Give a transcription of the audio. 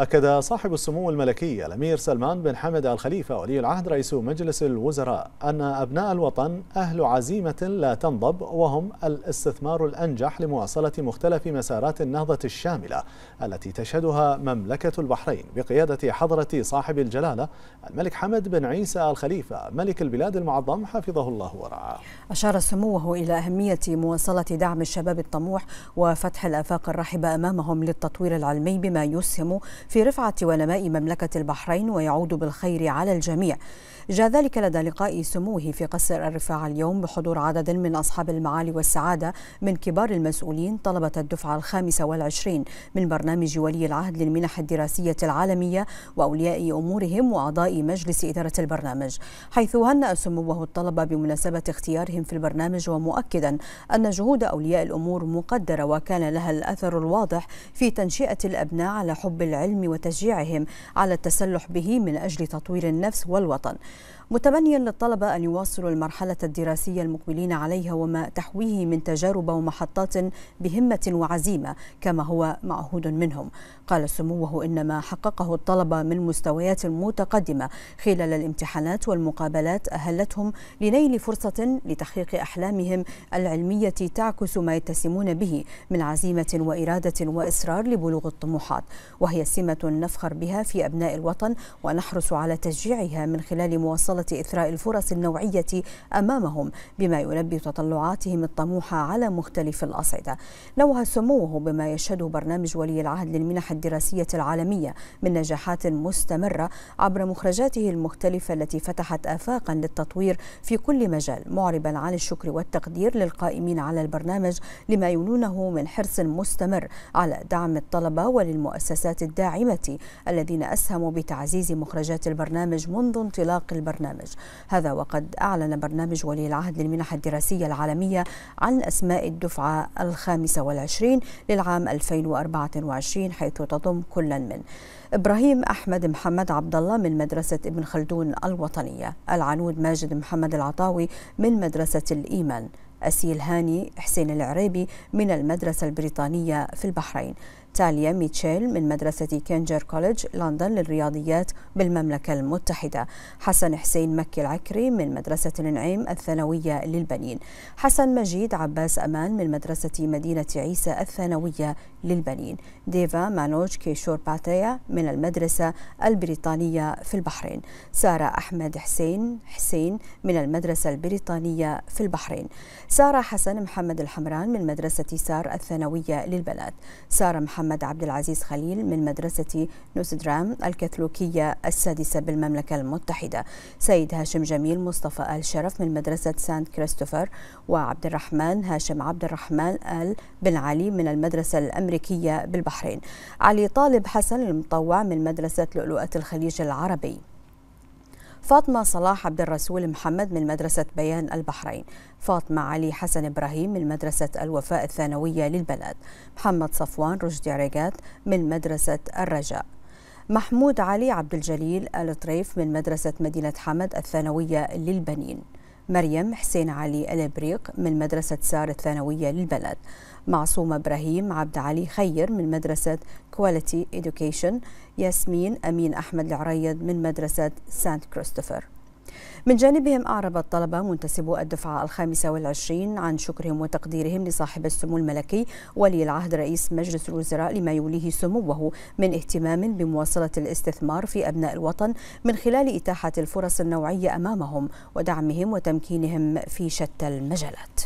أكد صاحب السمو الملكي الأمير سلمان بن حمد الخليفة ولي العهد رئيس مجلس الوزراء أن أبناء الوطن أهل عزيمة لا تنضب وهم الاستثمار الأنجح لمواصلة مختلف مسارات النهضة الشاملة التي تشهدها مملكة البحرين بقيادة حضرة صاحب الجلالة الملك حمد بن عيسى الخليفة ملك البلاد المعظم حفظه الله ورعاه أشار سموه إلى أهمية مواصلة دعم الشباب الطموح وفتح الآفاق الرحبة أمامهم للتطوير العلمي بما يسهم في رفعة ونماء مملكة البحرين ويعود بالخير على الجميع جاء ذلك لدى لقاء سموه في قصر الرفاع اليوم بحضور عدد من أصحاب المعالي والسعادة من كبار المسؤولين طلبة الدفعة الخامسة والعشرين من برنامج ولي العهد للمنح الدراسية العالمية وأولياء أمورهم وأعضاء مجلس إدارة البرنامج حيث هنأ سموه الطلبة بمناسبة اختيارهم في البرنامج ومؤكدا أن جهود أولياء الأمور مقدرة وكان لها الأثر الواضح في تنشئة الأبناء على حب العلم وتشجيعهم على التسلح به من أجل تطوير النفس والوطن متمنيا للطلبة أن يواصلوا المرحلة الدراسية المقبلين عليها وما تحويه من تجارب ومحطات بهمة وعزيمة كما هو معهود منهم قال سموه إن ما حققه الطلبة من مستويات متقدمة خلال الامتحانات والمقابلات أهلتهم لنيل فرصة لتحقيق أحلامهم العلمية تعكس ما يتسمون به من عزيمة وإرادة وإصرار لبلوغ الطموحات وهي سمة نفخر بها في أبناء الوطن ونحرص على تشجيعها من خلال مواصلة محاولة إثراء الفرص النوعية أمامهم بما يلبي تطلعاتهم الطموحة على مختلف الأصعدة نوه سموه بما يشهده برنامج ولي العهد للمنح الدراسية العالمية من نجاحات مستمرة عبر مخرجاته المختلفة التي فتحت آفاقا للتطوير في كل مجال معربا عن الشكر والتقدير للقائمين على البرنامج لما يولونه من حرص مستمر على دعم الطلبة وللمؤسسات الداعمة الذين أسهموا بتعزيز مخرجات البرنامج منذ انطلاق البرنامج البرنامج هذا وقد أعلن برنامج ولي العهد للمنح الدراسية العالمية عن أسماء الدفعة الخامسة والعشرين للعام 2024 حيث تضم كل من إبراهيم أحمد محمد عبد الله من مدرسة ابن خلدون الوطنية العنود ماجد محمد العطاوي من مدرسة الإيمان أسيل هاني حسين العريبي من المدرسة البريطانية في البحرين تاليا ميتشيل من مدرسة كينجر كوليدج لندن للرياضيات بالمملكة المتحدة حسن حسين مكي العكري من مدرسة النعيم الثانوية للبنين حسن مجيد عباس أمان من مدرسة مدينة عيسى الثانوية للبنين ديفا مانوج كيشور باتيا من المدرسة البريطانية في البحرين سارة أحمد حسين حسين من المدرسة البريطانية في البحرين سارة حسن محمد الحمران من مدرسة سار الثانوية للبنات سارة محمد محمد عبد العزيز خليل من مدرسة نوسدرام الكاثوليكية السادسة بالمملكة المتحدة سيد هاشم جميل مصطفى آل شرف من مدرسة سانت كريستوفر وعبد الرحمن هاشم عبد الرحمن آل بن علي من المدرسة الأمريكية بالبحرين علي طالب حسن المطوع من مدرسة لؤلؤة الخليج العربي فاطمة صلاح عبد الرسول محمد من مدرسة بيان البحرين فاطمة علي حسن إبراهيم من مدرسة الوفاء الثانوية للبلد محمد صفوان رشدي عريقات من مدرسة الرجاء محمود علي عبد الجليل الطريف من مدرسة مدينة حمد الثانوية للبنين مريم حسين علي الابريق من مدرسة سار الثانوية للبلد معصومة إبراهيم عبد علي خير من مدرسة كواليتي إدوكيشن ياسمين أمين أحمد العريض من مدرسة سانت كريستوفر من جانبهم أعرب الطلبة منتسبو الدفعة الخامسة والعشرين عن شكرهم وتقديرهم لصاحب السمو الملكي ولي العهد رئيس مجلس الوزراء لما يوليه سموه من اهتمام بمواصلة الاستثمار في أبناء الوطن من خلال إتاحة الفرص النوعية أمامهم ودعمهم وتمكينهم في شتى المجالات